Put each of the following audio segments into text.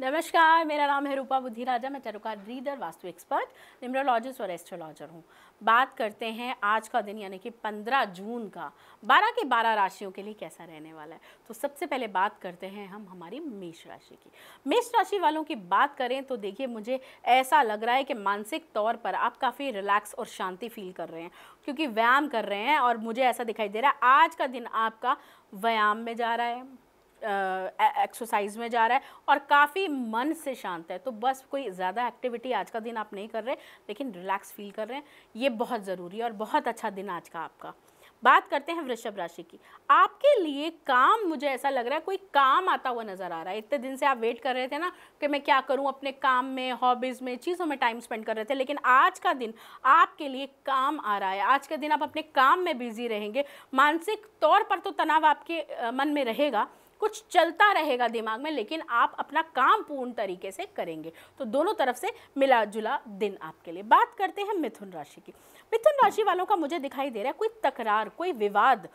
नमस्कार मेरा नाम है रूपा बुद्धि राजा मैं चरुकार रीडर वास्तु एक्सपर्ट न्यूमरोलॉजिस्ट और एस्ट्रोलॉजर हूँ बात करते हैं आज का दिन यानी कि 15 जून का 12 के 12 राशियों के लिए कैसा रहने वाला है तो सबसे पहले बात करते हैं हम हमारी मेष राशि की मेष राशि वालों की बात करें तो देखिए मुझे ऐसा लग रहा है कि मानसिक तौर पर आप काफ़ी रिलैक्स और शांति फील कर रहे हैं क्योंकि व्यायाम कर रहे हैं और मुझे ऐसा दिखाई दे रहा है आज का दिन आपका व्यायाम में जा रहा है एक्सरसाइज में जा रहा है और काफ़ी मन से शांत है तो बस कोई ज़्यादा एक्टिविटी आज का दिन आप नहीं कर रहे लेकिन रिलैक्स फील कर रहे हैं ये बहुत ज़रूरी है और बहुत अच्छा दिन आज का आपका बात करते हैं वृषभ राशि की आपके लिए काम मुझे ऐसा लग रहा है कोई काम आता हुआ नज़र आ रहा है इतने दिन से आप वेट कर रहे थे ना कि मैं क्या करूं अपने काम में हॉबीज़ में चीज़ों में टाइम स्पेंड कर रहे थे लेकिन आज का दिन आपके लिए काम आ रहा है आज का दिन आप अपने काम में बिजी रहेंगे मानसिक तौर पर तो तनाव आपके मन में रहेगा कुछ चलता रहेगा दिमाग में लेकिन आप अपना काम पूर्ण तरीके से करेंगे तो दोनों तरफ से मिला जुला दिन आपके लिए बात करते हैं मिथुन राशि की मिथुन राशि वालों का मुझे दिखाई दे रहा है कोई तकरार कोई विवाद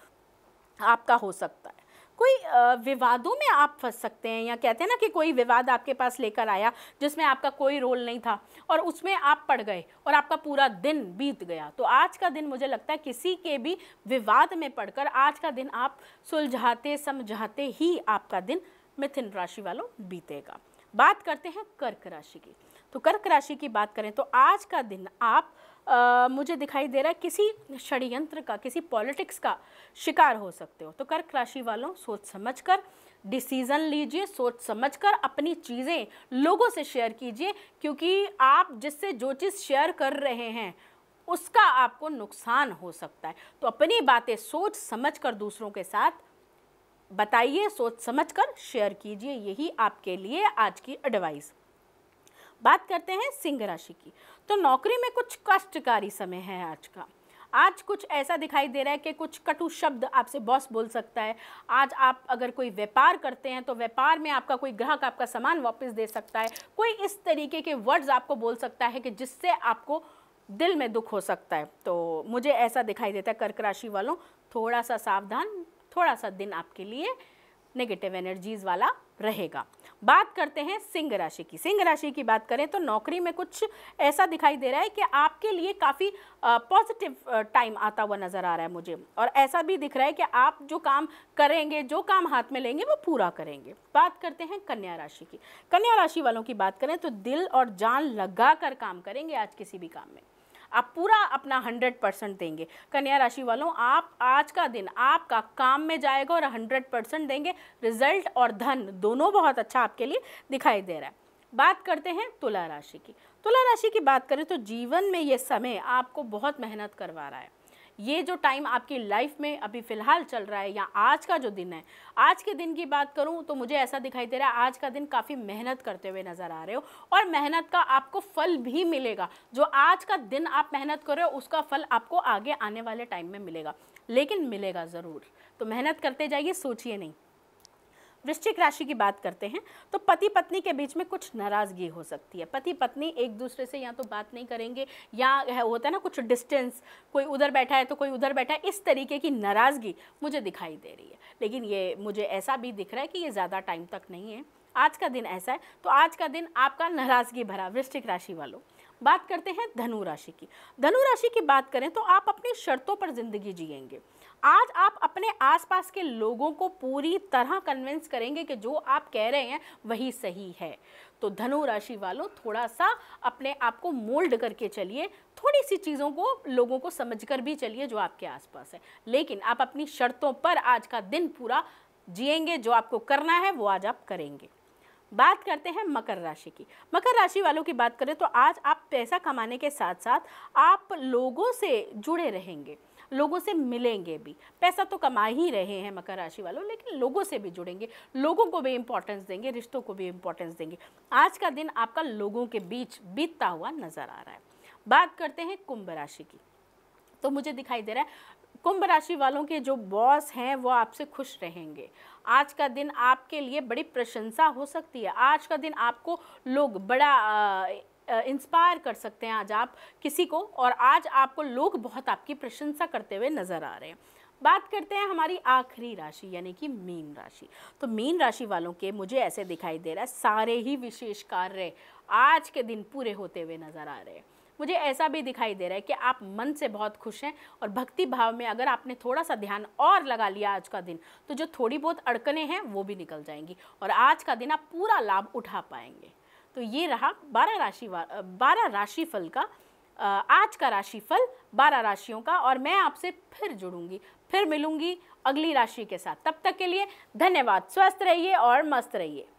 आपका हो सकता है कोई विवादों में आप फंस सकते हैं या कहते हैं ना कि कोई विवाद आपके पास लेकर आया जिसमें आपका कोई रोल नहीं था और उसमें आप पड़ गए और आपका पूरा दिन बीत गया तो आज का दिन मुझे लगता है किसी के भी विवाद में पड़कर आज का दिन आप सुलझाते समझाते ही आपका दिन मिथिन राशि वालों बीतेगा बात करते हैं कर्क राशि की तो कर्क राशि की बात करें तो आज का दिन आप आ, मुझे दिखाई दे रहा है किसी षडयंत्र का किसी पॉलिटिक्स का शिकार हो सकते हो तो कर्क राशि वालों सोच समझ कर डिसीज़न लीजिए सोच समझ कर अपनी चीज़ें लोगों से शेयर कीजिए क्योंकि आप जिससे जो चीज़ शेयर कर रहे हैं उसका आपको नुकसान हो सकता है तो अपनी बातें सोच समझ कर दूसरों के साथ बताइए सोच समझ कर शेयर कीजिए यही आपके लिए आज की एडवाइस बात करते हैं सिंह राशि की तो नौकरी में कुछ कष्टकारी समय है आज का आज कुछ ऐसा दिखाई दे रहा है कि कुछ कटु शब्द आपसे बॉस बोल सकता है आज आप अगर कोई व्यापार करते हैं तो व्यापार में आपका कोई ग्राहक आपका सामान वापस दे सकता है कोई इस तरीके के वर्ड्स आपको बोल सकता है कि जिससे आपको दिल में दुख हो सकता है तो मुझे ऐसा दिखाई देता है कर्क राशि वालों थोड़ा सा सावधान थोड़ा सा दिन आपके लिए नेगेटिव एनर्जीज़ वाला रहेगा बात करते हैं सिंह राशि की सिंह राशि की बात करें तो नौकरी में कुछ ऐसा दिखाई दे रहा है कि आपके लिए काफ़ी पॉजिटिव टाइम आता हुआ नज़र आ रहा है मुझे और ऐसा भी दिख रहा है कि आप जो काम करेंगे जो काम हाथ में लेंगे वो पूरा करेंगे बात करते हैं कन्या राशि की कन्या राशि वालों की बात करें तो दिल और जान लगा कर काम करेंगे आज किसी भी काम में आप पूरा अपना हंड्रेड परसेंट देंगे कन्या राशि वालों आप आज का दिन आपका काम में जाएगा और हंड्रेड परसेंट देंगे रिजल्ट और धन दोनों बहुत अच्छा आपके लिए दिखाई दे रहा है बात करते हैं तुला राशि की तुला राशि की बात करें तो जीवन में ये समय आपको बहुत मेहनत करवा रहा है ये जो टाइम आपकी लाइफ में अभी फ़िलहाल चल रहा है या आज का जो दिन है आज के दिन की बात करूँ तो मुझे ऐसा दिखाई दे रहा है आज का दिन काफ़ी मेहनत करते हुए नज़र आ रहे हो और मेहनत का आपको फल भी मिलेगा जो आज का दिन आप मेहनत कर रहे हो उसका फल आपको आगे आने वाले टाइम में मिलेगा लेकिन मिलेगा ज़रूर तो मेहनत करते जाइए सोचिए नहीं वृश्चिक राशि की बात करते हैं तो पति पत्नी के बीच में कुछ नाराज़गी हो सकती है पति पत्नी एक दूसरे से या तो बात नहीं करेंगे या होता है ना कुछ डिस्टेंस कोई उधर बैठा है तो कोई उधर बैठा है इस तरीके की नाराज़गी मुझे दिखाई दे रही है लेकिन ये मुझे ऐसा भी दिख रहा है कि ये ज़्यादा टाइम तक नहीं है आज का दिन ऐसा है तो आज का दिन आपका नाराज़गी भरा वृश्चिक राशि वालों बात करते हैं धनु राशि की धनु राशि की बात करें तो आप अपनी शर्तों पर ज़िंदगी जिएंगे आज आप अपने आसपास के लोगों को पूरी तरह कन्विंस करेंगे कि जो आप कह रहे हैं वही सही है तो धनु राशि वालों थोड़ा सा अपने आप को मोल्ड करके चलिए थोड़ी सी चीज़ों को लोगों को समझ कर भी चलिए जो आपके आसपास है लेकिन आप अपनी शर्तों पर आज का दिन पूरा जिएंगे जो आपको करना है वो आज आप करेंगे बात करते हैं मकर राशि की मकर राशि वालों की बात करें तो आज आप पैसा कमाने के साथ साथ आप लोगों से जुड़े रहेंगे लोगों से मिलेंगे भी पैसा तो कमा ही रहे हैं मकर राशि वालों लेकिन लोगों से भी जुड़ेंगे लोगों को भी इंपॉर्टेंस देंगे रिश्तों को भी इंपॉर्टेंस देंगे आज का दिन आपका लोगों के बीच बीतता हुआ नज़र आ रहा है बात करते हैं कुंभ राशि की तो मुझे दिखाई दे रहा है कुंभ राशि वालों के जो बॉस हैं वो आपसे खुश रहेंगे आज का दिन आपके लिए बड़ी प्रशंसा हो सकती है आज का दिन आपको लोग बड़ा इंस्पायर कर सकते हैं आज आप किसी को और आज आपको लोग बहुत आपकी प्रशंसा करते हुए नज़र आ रहे हैं बात करते हैं हमारी आखिरी राशि यानी कि मीन राशि तो मीन राशि वालों के मुझे ऐसे दिखाई दे रहा है सारे ही विशेष कार्य आज के दिन पूरे होते हुए नज़र आ रहे हैं मुझे ऐसा भी दिखाई दे रहा है कि आप मन से बहुत खुश हैं और भक्ति भाव में अगर आपने थोड़ा सा ध्यान और लगा लिया आज का दिन तो जो थोड़ी बहुत अड़कने हैं वो भी निकल जाएंगी और आज का दिन आप पूरा लाभ उठा पाएंगे तो ये रहा बारह राशि बारह राशि फल का आज का राशिफल बारह राशियों का और मैं आपसे फिर जुड़ूंगी फिर मिलूंगी अगली राशि के साथ तब तक के लिए धन्यवाद स्वस्थ रहिए और मस्त रहिए